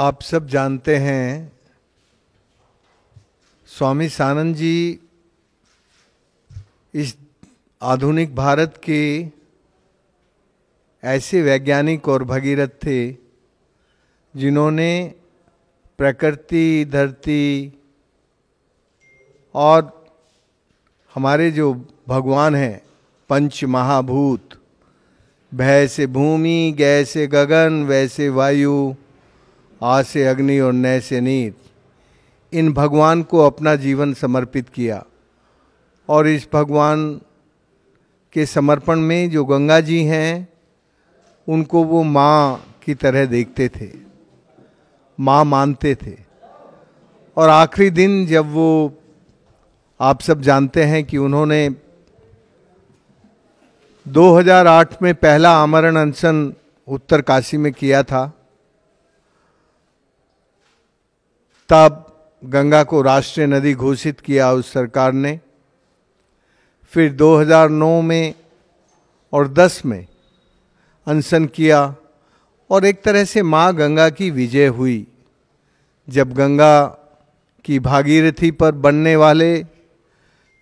आप सब जानते हैं स्वामी सानंद जी इस आधुनिक भारत के ऐसे वैज्ञानिक और भगीरथ थे जिन्होंने प्रकृति धरती और हमारे जो भगवान हैं पंच महाभूत भय से भूमि गय से गगन वैसे वायु आ से अग्नि और नय से नीत इन भगवान को अपना जीवन समर्पित किया और इस भगवान के समर्पण में जो गंगा जी हैं उनको वो माँ की तरह देखते थे माँ मानते थे और आखिरी दिन जब वो आप सब जानते हैं कि उन्होंने 2008 में पहला आमरण अनशन उत्तर काशी में किया था तब गंगा को राष्ट्रीय नदी घोषित किया उस सरकार ने फिर 2009 में और 10 में अनशन किया और एक तरह से माँ गंगा की विजय हुई जब गंगा की भागीरथी पर बनने वाले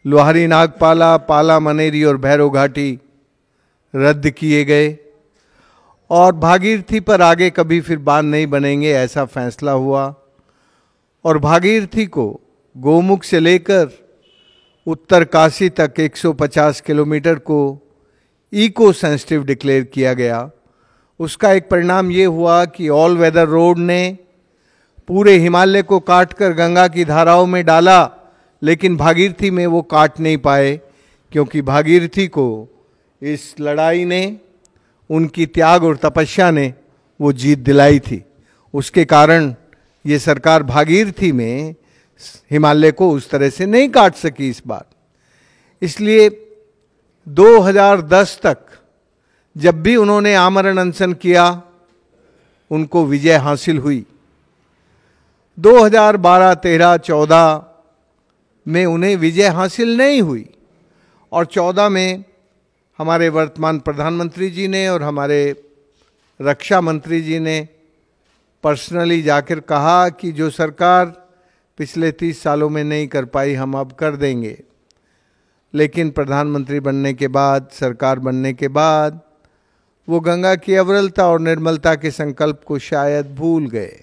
लोहारी नागपाला पाला मनेरी और भैरव घाटी रद्द किए गए और भागीरथी पर आगे कभी फिर बांध नहीं बनेंगे ऐसा फैसला हुआ और भागीरथी को गोमुख से लेकर उत्तर काशी तक 150 किलोमीटर को इको सेंसिटिव डिक्लेयर किया गया उसका एक परिणाम ये हुआ कि ऑल वेदर रोड ने पूरे हिमालय को काटकर गंगा की धाराओं में डाला लेकिन भागीरथी में वो काट नहीं पाए क्योंकि भागीरथी को इस लड़ाई ने उनकी त्याग और तपस्या ने वो जीत दिलाई थी उसके कारण ये सरकार भागीरथी में हिमालय को उस तरह से नहीं काट सकी इस बार इसलिए 2010 तक जब भी उन्होंने आमरण अनशन किया उनको विजय हासिल हुई 2012, 13, 14 में उन्हें विजय हासिल नहीं हुई और 14 में हमारे वर्तमान प्रधानमंत्री जी ने और हमारे रक्षा मंत्री जी ने पर्सनली जाकर कहा कि जो सरकार पिछले तीस सालों में नहीं कर पाई हम अब कर देंगे लेकिन प्रधानमंत्री बनने के बाद सरकार बनने के बाद वो गंगा की अवरलता और निर्मलता के संकल्प को शायद भूल गए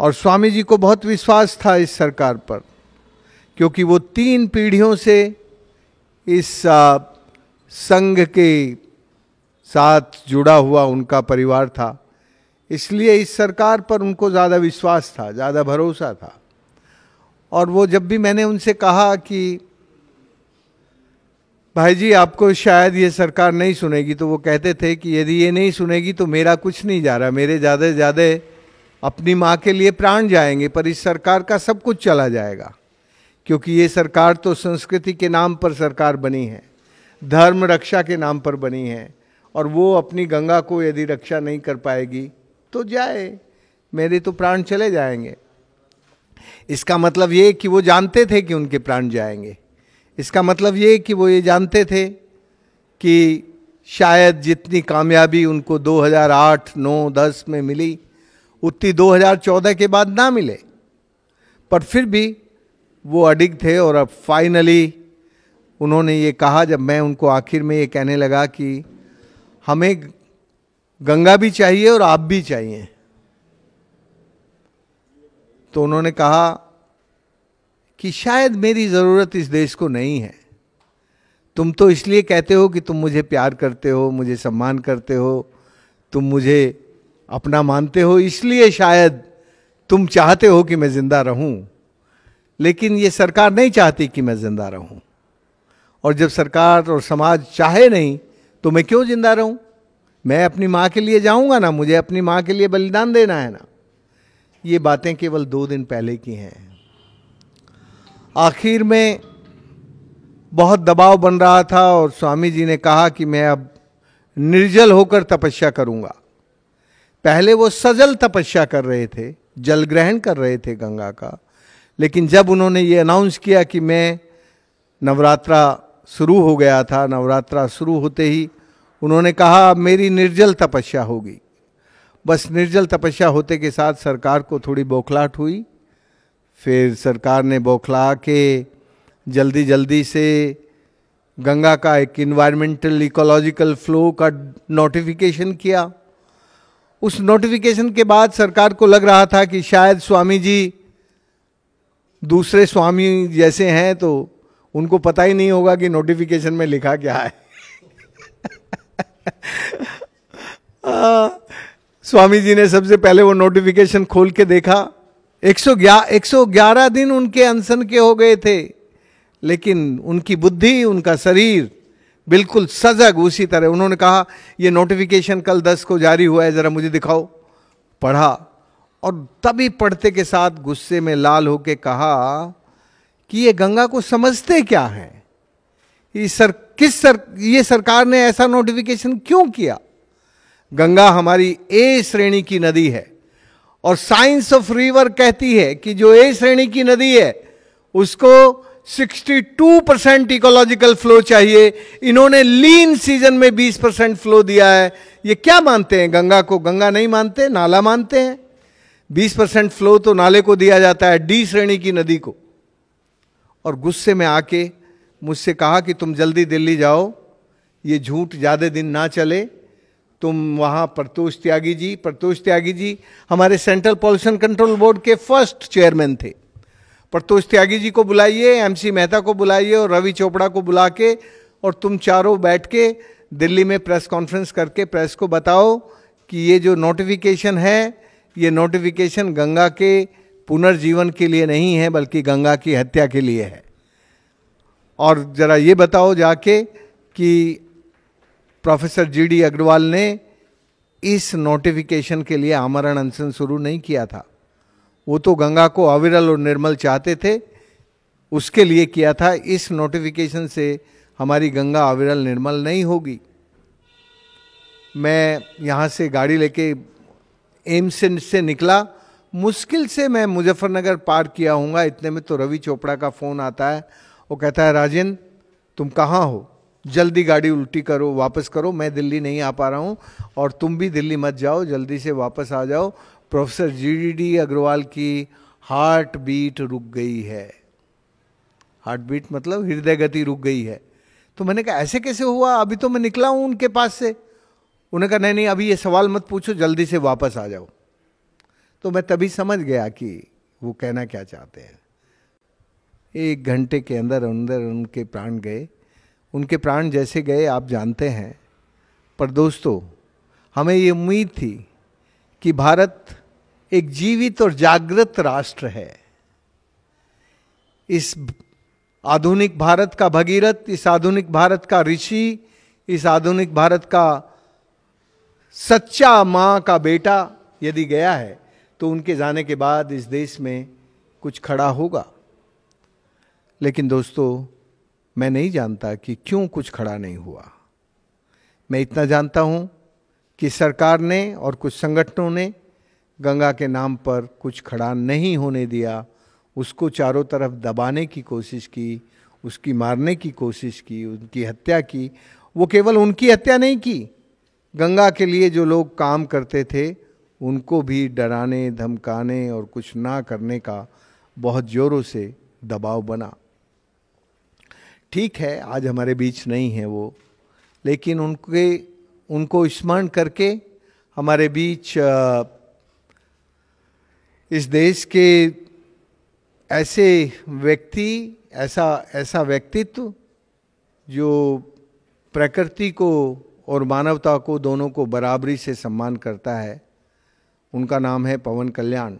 और स्वामी जी को बहुत विश्वास था इस सरकार पर क्योंकि वो तीन पीढ़ियों से इस संघ के साथ जुड़ा हुआ उनका परिवार था इसलिए इस सरकार पर उनको ज़्यादा विश्वास था ज़्यादा भरोसा था और वो जब भी मैंने उनसे कहा कि भाई जी आपको शायद ये सरकार नहीं सुनेगी तो वो कहते थे कि यदि ये नहीं सुनेगी तो मेरा कुछ नहीं जा रहा मेरे ज़्यादा से ज़्यादा अपनी माँ के लिए प्राण जाएंगे पर इस सरकार का सब कुछ चला जाएगा क्योंकि ये सरकार तो संस्कृति के नाम पर सरकार बनी है धर्म रक्षा के नाम पर बनी है और वो अपनी गंगा को यदि रक्षा नहीं कर पाएगी तो जाए मेरे तो प्राण चले जाएंगे इसका मतलब ये कि वो जानते थे कि उनके प्राण जाएंगे इसका मतलब ये कि वो ये जानते थे कि शायद जितनी कामयाबी उनको 2008, 9, 10 में मिली उतनी 2014 के बाद ना मिले पर फिर भी वो अडिग थे और अब फाइनली उन्होंने ये कहा जब मैं उनको आखिर में ये कहने लगा कि हमें गंगा भी चाहिए और आप भी चाहिए तो उन्होंने कहा कि शायद मेरी ज़रूरत इस देश को नहीं है तुम तो इसलिए कहते हो कि तुम मुझे प्यार करते हो मुझे सम्मान करते हो तुम मुझे अपना मानते हो इसलिए शायद तुम चाहते हो कि मैं ज़िंदा रहूं लेकिन ये सरकार नहीं चाहती कि मैं ज़िंदा रहूं और जब सरकार और समाज चाहे नहीं तो मैं क्यों ज़िंदा रहूं मैं अपनी माँ के लिए जाऊंगा ना मुझे अपनी माँ के लिए बलिदान देना है ना ये बातें केवल दो दिन पहले की हैं आखिर में बहुत दबाव बन रहा था और स्वामी जी ने कहा कि मैं अब निर्जल होकर तपस्या करूंगा पहले वो सजल तपस्या कर रहे थे जल ग्रहण कर रहे थे गंगा का लेकिन जब उन्होंने ये अनाउंस किया कि मैं नवरात्रा शुरू हो गया था नवरात्रा शुरू होते ही उन्होंने कहा अब मेरी निर्जल तपस्या होगी बस निर्जल तपस्या होते के साथ सरकार को थोड़ी बौखलाहट हुई फिर सरकार ने बौखला के जल्दी जल्दी से गंगा का एक इन्वायरमेंटल इकोलॉजिकल फ्लो का नोटिफिकेशन किया उस नोटिफिकेशन के बाद सरकार को लग रहा था कि शायद स्वामी जी दूसरे स्वामी जैसे हैं तो उनको पता ही नहीं होगा कि नोटिफिकेशन में लिखा क्या है आ, स्वामी जी ने सबसे पहले वो नोटिफिकेशन खोल के देखा 111 दिन उनके अनशन के हो गए थे लेकिन उनकी बुद्धि उनका शरीर बिल्कुल सजग उसी तरह उन्होंने कहा ये नोटिफिकेशन कल दस को जारी हुआ है ज़रा मुझे दिखाओ पढ़ा और तभी पढ़ते के साथ गुस्से में लाल होके कहा कि ये गंगा को समझते क्या हैं ये सर किस सर ये सरकार ने ऐसा नोटिफिकेशन क्यों किया गंगा हमारी ए श्रेणी की नदी है और साइंस ऑफ रिवर कहती है कि जो ए श्रेणी की नदी है उसको 62 परसेंट इकोलॉजिकल फ्लो चाहिए इन्होंने लीन सीजन में 20 परसेंट फ्लो दिया है ये क्या मानते हैं गंगा को गंगा नहीं मानते नाला मानते हैं 20 परसेंट फ्लो तो नाले को दिया जाता है डी श्रेणी की नदी को और गुस्से में आके मुझसे कहा कि तुम जल्दी दिल्ली जाओ ये झूठ ज़्यादा दिन ना चले तुम वहाँ प्रतोष त्यागी जी प्रतोष त्यागी जी हमारे सेंट्रल पॉल्यूशन कंट्रोल बोर्ड के फर्स्ट चेयरमैन थे प्रतोष त्यागी जी को बुलाइए एमसी मेहता को बुलाइए और रवि चोपड़ा को बुला के और तुम चारों बैठ के दिल्ली में प्रेस कॉन्फ्रेंस करके प्रेस को बताओ कि ये जो नोटिफिकेशन है ये नोटिफिकेशन गंगा के पुनर्जीवन के लिए नहीं है बल्कि गंगा की हत्या के लिए है और ज़रा ये बताओ जाके कि प्रोफेसर जी डी अग्रवाल ने इस नोटिफिकेशन के लिए आमरण अनशन शुरू नहीं किया था वो तो गंगा को अविरल और निर्मल चाहते थे उसके लिए किया था इस नोटिफिकेशन से हमारी गंगा अविरल निर्मल नहीं होगी मैं यहाँ से गाड़ी लेके एम्स से, निकला मुश्किल से मैं मुजफ्फरनगर पार किया हूँगा इतने में तो रवि चोपड़ा का फ़ोन आता है वो कहता है राजेन तुम कहाँ हो जल्दी गाड़ी उल्टी करो वापस करो मैं दिल्ली नहीं आ पा रहा हूँ और तुम भी दिल्ली मत जाओ जल्दी से वापस आ जाओ प्रोफेसर जी डी अग्रवाल की हार्ट बीट रुक गई है हार्ट बीट मतलब हृदय गति रुक गई है तो मैंने कहा ऐसे कैसे हुआ अभी तो मैं निकला हूँ उनके पास से उन्हें कहा नहीं नहीं अभी ये सवाल मत पूछो जल्दी से वापस आ जाओ तो मैं तभी समझ गया कि वो कहना क्या चाहते हैं एक घंटे के अंदर अंदर उनके प्राण गए उनके प्राण जैसे गए आप जानते हैं पर दोस्तों हमें ये उम्मीद थी कि भारत एक जीवित और जागृत राष्ट्र है इस आधुनिक भारत का भगीरथ इस आधुनिक भारत का ऋषि इस आधुनिक भारत का सच्चा माँ का बेटा यदि गया है तो उनके जाने के बाद इस देश में कुछ खड़ा होगा लेकिन दोस्तों मैं नहीं जानता कि क्यों कुछ खड़ा नहीं हुआ मैं इतना जानता हूँ कि सरकार ने और कुछ संगठनों ने गंगा के नाम पर कुछ खड़ा नहीं होने दिया उसको चारों तरफ दबाने की कोशिश की उसकी मारने की कोशिश की उनकी हत्या की वो केवल उनकी हत्या नहीं की गंगा के लिए जो लोग काम करते थे उनको भी डराने धमकाने और कुछ ना करने का बहुत ज़ोरों से दबाव बना ठीक है आज हमारे बीच नहीं है वो लेकिन उनके उनको स्मरण करके हमारे बीच इस देश के ऐसे व्यक्ति ऐसा ऐसा व्यक्तित्व जो प्रकृति को और मानवता को दोनों को बराबरी से सम्मान करता है उनका नाम है पवन कल्याण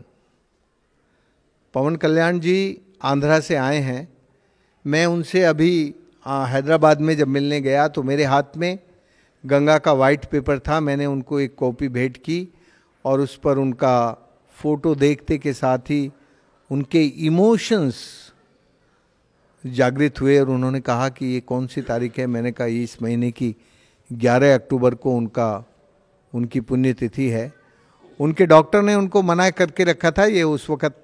पवन कल्याण जी आंध्रा से आए हैं मैं उनसे अभी आ, हैदराबाद में जब मिलने गया तो मेरे हाथ में गंगा का वाइट पेपर था मैंने उनको एक कॉपी भेंट की और उस पर उनका फ़ोटो देखते के साथ ही उनके इमोशंस जागृत हुए और उन्होंने कहा कि ये कौन सी तारीख है मैंने कहा इस महीने की 11 अक्टूबर को उनका उनकी पुण्यतिथि है उनके डॉक्टर ने उनको मना करके रखा था ये उस वक़्त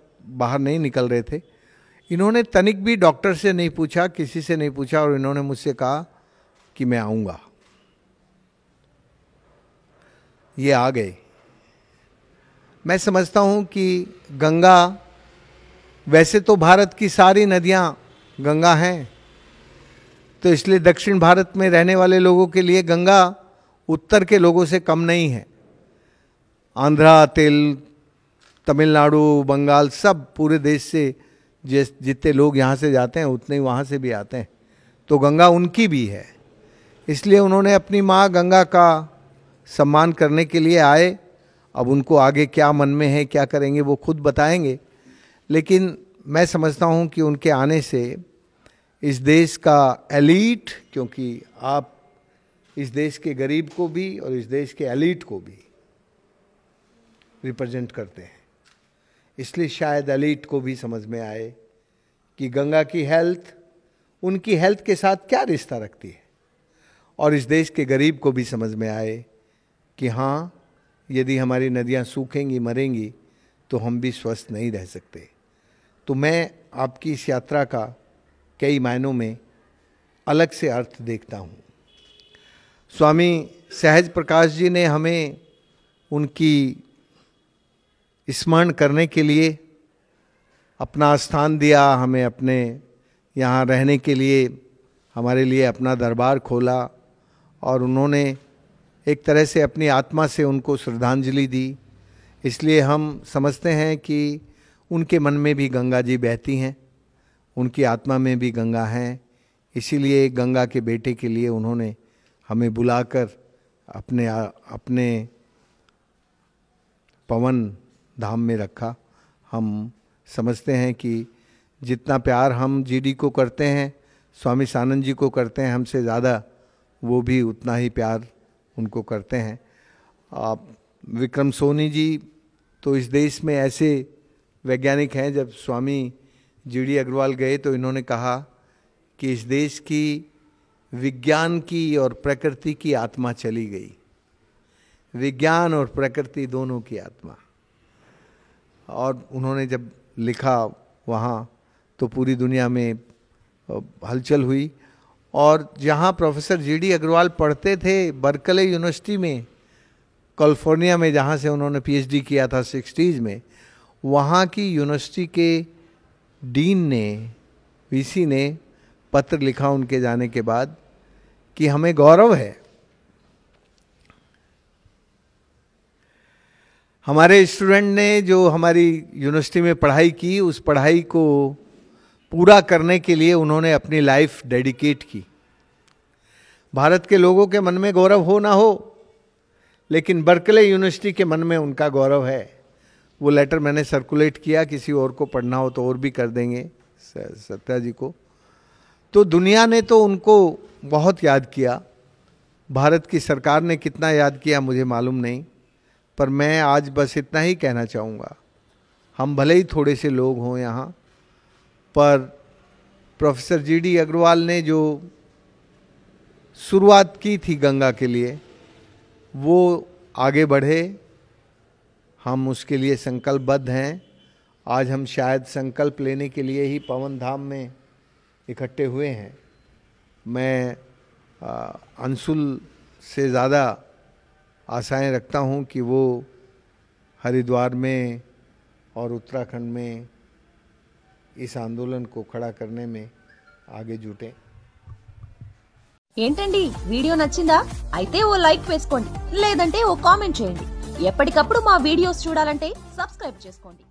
बाहर नहीं निकल रहे थे इन्होंने तनिक भी डॉक्टर से नहीं पूछा किसी से नहीं पूछा और इन्होंने मुझसे कहा कि मैं आऊँगा ये आ गए मैं समझता हूँ कि गंगा वैसे तो भारत की सारी नदियाँ गंगा हैं तो इसलिए दक्षिण भारत में रहने वाले लोगों के लिए गंगा उत्तर के लोगों से कम नहीं है आंध्रा तेल तमिलनाडु बंगाल सब पूरे देश से जिस जितने लोग यहाँ से जाते हैं उतने ही वहाँ से भी आते हैं तो गंगा उनकी भी है इसलिए उन्होंने अपनी माँ गंगा का सम्मान करने के लिए आए अब उनको आगे क्या मन में है क्या करेंगे वो खुद बताएंगे लेकिन मैं समझता हूँ कि उनके आने से इस देश का एलीट क्योंकि आप इस देश के गरीब को भी और इस देश के एलीट को भी रिप्रेजेंट करते हैं इसलिए शायद अलीट को भी समझ में आए कि गंगा की हेल्थ उनकी हेल्थ के साथ क्या रिश्ता रखती है और इस देश के गरीब को भी समझ में आए कि हाँ यदि हमारी नदियाँ सूखेंगी मरेंगी तो हम भी स्वस्थ नहीं रह सकते तो मैं आपकी इस यात्रा का कई मायनों में अलग से अर्थ देखता हूँ स्वामी सहज प्रकाश जी ने हमें उनकी स्मरण करने के लिए अपना स्थान दिया हमें अपने यहाँ रहने के लिए हमारे लिए अपना दरबार खोला और उन्होंने एक तरह से अपनी आत्मा से उनको श्रद्धांजलि दी इसलिए हम समझते हैं कि उनके मन में भी गंगा जी बहती हैं उनकी आत्मा में भी गंगा हैं इसीलिए गंगा के बेटे के लिए उन्होंने हमें बुलाकर अपने अपने पवन धाम में रखा हम समझते हैं कि जितना प्यार हम जीडी को करते हैं स्वामी सानंद जी को करते हैं हमसे ज़्यादा वो भी उतना ही प्यार उनको करते हैं आप विक्रम सोनी जी तो इस देश में ऐसे वैज्ञानिक हैं जब स्वामी जी डी अग्रवाल गए तो इन्होंने कहा कि इस देश की विज्ञान की और प्रकृति की आत्मा चली गई विज्ञान और प्रकृति दोनों की आत्मा और उन्होंने जब लिखा वहाँ तो पूरी दुनिया में हलचल हुई और जहाँ प्रोफेसर डी अग्रवाल पढ़ते थे बर्कले यूनिवर्सिटी में कैलिफोर्निया में जहाँ से उन्होंने पीएचडी किया था सिक्सटीज़ में वहाँ की यूनिवर्सिटी के डीन ने वीसी ने पत्र लिखा उनके जाने के बाद कि हमें गौरव है हमारे स्टूडेंट ने जो हमारी यूनिवर्सिटी में पढ़ाई की उस पढ़ाई को पूरा करने के लिए उन्होंने अपनी लाइफ डेडिकेट की भारत के लोगों के मन में गौरव हो ना हो लेकिन बर्कले यूनिवर्सिटी के मन में उनका गौरव है वो लेटर मैंने सर्कुलेट किया किसी और को पढ़ना हो तो और भी कर देंगे सत्या जी को तो दुनिया ने तो उनको बहुत याद किया भारत की सरकार ने कितना याद किया मुझे मालूम नहीं पर मैं आज बस इतना ही कहना चाहूँगा हम भले ही थोड़े से लोग हों यहाँ पर प्रोफेसर जी डी अग्रवाल ने जो शुरुआत की थी गंगा के लिए वो आगे बढ़े हम उसके लिए संकल्पबद्ध हैं आज हम शायद संकल्प लेने के लिए ही पवन धाम में इकट्ठे हुए हैं मैं अंशुल से ज़्यादा आशाएं रखता हूं कि वो हरिद्वार में और उत्तराखंड में इस आंदोलन को खड़ा करने में आगे जुटे ఏంటండి వీడియో నచ్చిందా అయితే ఓ లైక్ వేసుకోండి లేదంటే ఓ కామెంట్ చేయండి ఎప్పటికప్పుడు మా వీడియోస్ చూడాలంటే సబ్స్క్రైబ్ చేసుకోండి